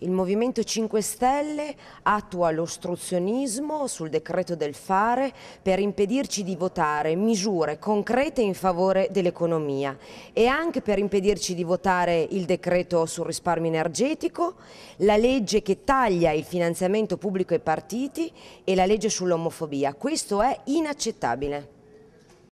il Movimento 5 Stelle attua l'ostruzionismo sul decreto del fare per impedirci di votare misure concrete in favore dell'economia e anche per impedirci di votare il decreto sul risparmio energetico, la legge che taglia il finanziamento pubblico ai partiti e la legge sull'omofobia. Questo è inaccettabile.